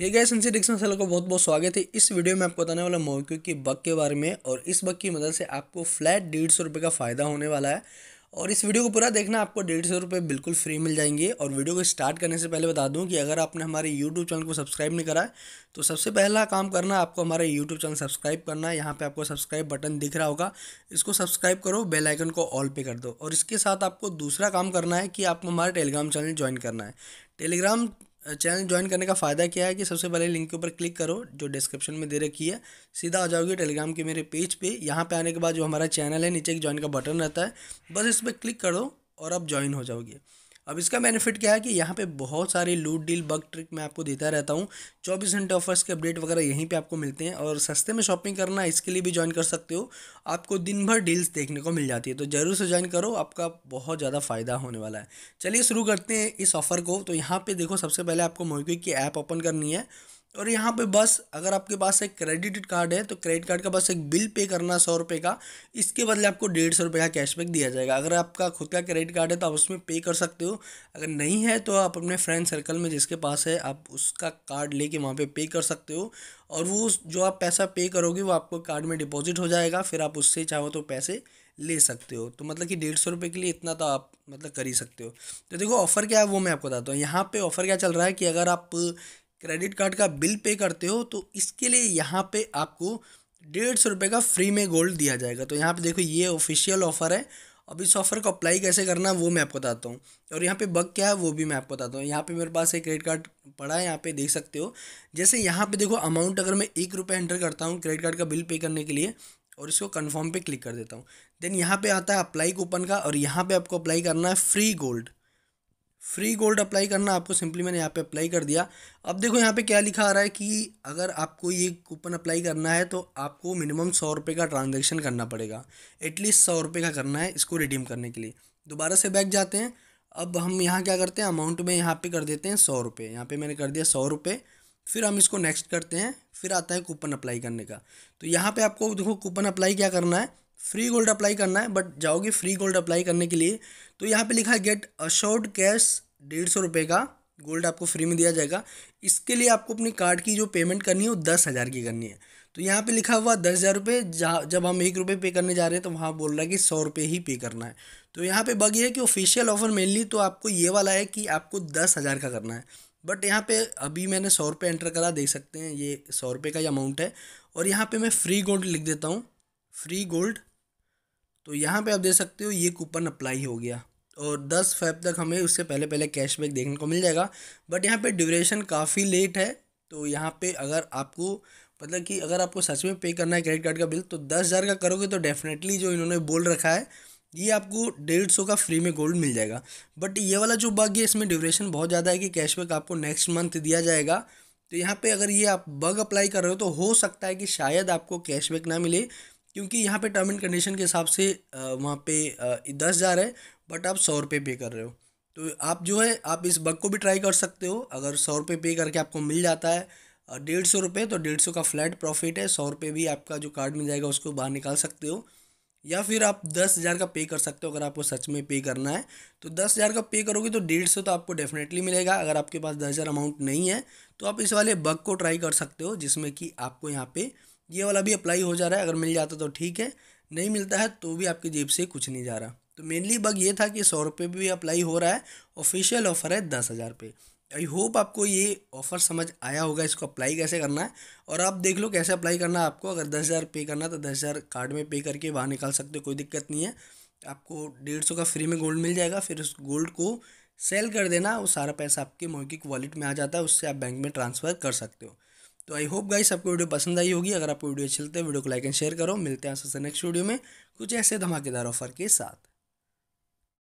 हे guys इनसे Dixon sale का बहुत बहुत स्वागत है इस वीडियो में आपको बताने वाला मोक्यू की बग के बारे में और इस बग की मदद से आपको फ्लैट डेढ़ सौ रुपये का फ़ायदा होने वाला है और इस वीडियो को पूरा देखना आपको डेढ़ सौ रुपये बिल्कुल फ्री मिल जाएंगे और वीडियो को स्टार्ट करने से पहले बता दूँ कि अगर आपने हमारे यूट्यूब चैनल को सब्सक्राइब नहीं करा तो सबसे पहला काम करना आपको हमारे यूट्यूब चैनल सब्सक्राइब करना है यहाँ पर आपको सब्सक्राइब बटन दिख रहा होगा इसको सब्सक्राइब करो बेल आइकन को ऑल पे कर दो और इसके साथ आपको दूसरा काम करना है कि आपको हमारा टेलीग्राम चैनल ज्वाइन करना है टेलीग्राम चैनल ज्वाइन करने का फ़ायदा क्या है कि सबसे पहले लिंक के ऊपर क्लिक करो जो डिस्क्रिप्शन में दे रखी है सीधा आ जाओगे टेलीग्राम के मेरे पेज पे यहाँ पे आने के बाद जो हमारा चैनल है नीचे एक ज्वाइन का बटन रहता है बस इस पर क्लिक करो और आप ज्वाइन हो जाओगे अब इसका बेनिफिट क्या है कि यहाँ पे बहुत सारे लूट डील बग ट्रिक मैं आपको देता रहता हूँ चौबीस घंटे ऑफर्स के अपडेट वगैरह यहीं पे आपको मिलते हैं और सस्ते में शॉपिंग करना इसके लिए भी ज्वाइन कर सकते हो आपको दिन भर डील्स देखने को मिल जाती है तो ज़रूर से ज्वाइन करो आपका बहुत ज़्यादा फ़ायदा होने वाला है चलिए शुरू करते हैं इस ऑफ़र को तो यहाँ पर देखो सबसे पहले आपको मोहिक्विक की ऐप ओपन करनी है और यहाँ पे बस अगर आपके पास एक क्रेडिट कार्ड है तो क्रेडिट कार्ड का बस एक बिल पे करना सौ रुपये का इसके बदले आपको डेढ़ सौ रुपये का कैशबैक दिया जाएगा अगर आपका खुद का क्रेडिट कार्ड है तो आप उसमें पे कर सकते हो अगर नहीं है तो आप अपने फ्रेंड सर्कल में जिसके पास है आप उसका कार्ड लेके वहाँ पे पे कर सकते हो और वो जो आप पैसा पे करोगे वो आपको कार्ड में डिपॉजिट हो जाएगा फिर आप उससे चाहो तो पैसे ले सकते हो तो मतलब कि डेढ़ सौ रुपये के लिए इतना तो आप मतलब कर ही सकते हो तो देखो ऑफ़र क्या है वो मैं आपको बताता हूँ यहाँ पे ऑफ़र क्या चल रहा है कि अगर आप क्रेडिट कार्ड का बिल पे करते हो तो इसके लिए यहाँ पे आपको डेढ़ सौ रुपये का फ्री में गोल्ड दिया जाएगा तो यहाँ पे देखो ये ऑफिशियल ऑफ़र है अब इस ऑफ़र को अप्लाई कैसे करना वो मैं आपको बताता हूँ और यहाँ पे बग क्या है वो भी मैं आपको बताता हूँ यहाँ पे मेरे पास एक क्रेडिट कार्ड पड़ा है यहाँ पे देख सकते हो जैसे यहाँ पे देखो अमाउंट अगर मैं एक रुपये एंटर करता हूँ क्रेडिट कार्ड का बिल पे करने के लिए और इसको कन्फर्म पे क्लिक कर देता हूँ देन यहाँ पे आता है अप्लाई कूपन का और यहाँ पे आपको अप्लाई करना है free gold free gold apply करना आपको सिंपली मैंने यहाँ पे अप्लाई कर दिया अब देखो यहाँ पे क्या लिखा आ रहा है कि अगर आपको ये कूपन अप्लाई करना है तो आपको मिनिमम सौ रुपये का ट्रांजेक्शन करना पड़ेगा एटलीस्ट सौ रुपये का करना है इसको रिडीम करने के लिए दोबारा से बैक जाते हैं अब हम यहाँ क्या करते हैं अमाउंट में यहाँ पे कर देते हैं सौ रुपये यहाँ पे मैंने कर दिया सौ रुपये फिर हम इसको नेक्स्ट करते हैं फिर आता है कूपन अप्लाई करने का तो यहाँ पे आपको देखो कूपन अप्लाई क्या करना है फ्री गोल्ड अप्लाई करना है बट जाओगे फ्री गोल्ड अप्लाई करने के लिए तो यहाँ पे लिखा है गेट अशोर्ड कैश डेढ़ सौ रुपये का गोल्ड आपको फ्री में दिया जाएगा इसके लिए आपको अपनी कार्ड की जो पेमेंट करनी है वो दस हज़ार की करनी है तो यहाँ पे लिखा हुआ दस हज़ार रुपये जहाँ जब हम एक रुपये पे करने जा रहे हैं तो वहाँ बोल रहा है कि सौ रुपये ही पे करना है तो यहाँ पे बग ये है कि ऑफिशियल ऑफर मेनली तो आपको ये वाला है कि आपको दस हज़ार का करना है बट यहाँ पे अभी मैंने सौ रुपये एंटर करा देख सकते हैं ये सौ रुपये का ही अमाउंट है और यहाँ पर मैं फ्री गोल्ड लिख देता हूँ फ्री गोल्ड तो यहाँ पे आप देख सकते हो ये कूपन अप्लाई हो गया और दस फेब तक हमें उससे पहले पहले कैशबैक देखने को मिल जाएगा बट यहाँ पे ड्यूरेशन काफ़ी लेट है तो यहाँ पे अगर आपको मतलब कि अगर आपको सच में पे करना है क्रेडिट कार्ड का बिल तो दस हज़ार का करोगे तो डेफिनेटली जो इन्होंने बोल रखा है ये आपको डेढ़ सौ का फ्री में गोल्ड मिल जाएगा बट ये वाला जो बग है इसमें ड्यूरेशन बहुत ज़्यादा है कि कैशबैक आपको नेक्स्ट मंथ दिया जाएगा तो यहाँ पे अगर ये आप बग अप्लाई कर रहे हो तो हो सकता है कि शायद आपको कैशबैक ना मिले क्योंकि यहाँ पे टर्म एंड कंडीशन के हिसाब से वहाँ पे दस हज़ार है बट आप सौ रुपये पे कर रहे हो तो आप जो है आप इस बग को भी ट्राई कर सकते हो अगर सौ रुपये पे करके आपको मिल जाता है डेढ़ सौ रुपये तो डेढ़ सौ का फ्लैट प्रॉफिट है सौ रुपये भी आपका जो कार्ड मिल जाएगा उसको बाहर निकाल सकते हो या फिर आप दस हज़ार का पे कर सकते हो अगर आपको सच में पे करना है तो दस हज़ार का पे करोगे तो डेढ़ सौ तो आपको डेफिनेटली मिलेगा अगर आपके पास दस हज़ार अमाउंट नहीं है तो आप इस वाले बग को ट्राई कर सकते हो जिसमें कि आपको यहाँ पे ये वाला भी अप्लाई हो जा रहा है अगर मिल जाता तो ठीक है नहीं मिलता है तो भी आपकी जेब से कुछ नहीं जा रहा तो मेनली बग ये था कि सौ रुपये भी अप्लाई हो रहा है ऑफिशियल ऑफ़र है दस हज़ार पे आई होप आपको ये ऑफ़र समझ आया होगा इसको अप्लाई कैसे करना है और आप देख लो कैसे अप्लाई करना है आपको अगर दस हज़ार पे करना है तो दस हज़ार कार्ड में पे करके बाहर निकाल सकते हो कोई दिक्कत नहीं है आपको डेढ़ सौ का फ्री में गोल्ड मिल जाएगा फिर उस गोल्ड को सेल कर देना वो सारा पैसा आपके मोहिकिक वॉलेट में आ जाता है उससे आप बैंक में ट्रांसफ़र कर सकते हो तो आई होप गाइस आपको वीडियो पसंद आई होगी अगर आपको वीडियो अच्छी लगता है वीडियो को लाइक एंड शेयर करो मिलते हैं नेक्स्ट वीडियो में कुछ ऐसे धमाकेदार ऑफर के साथ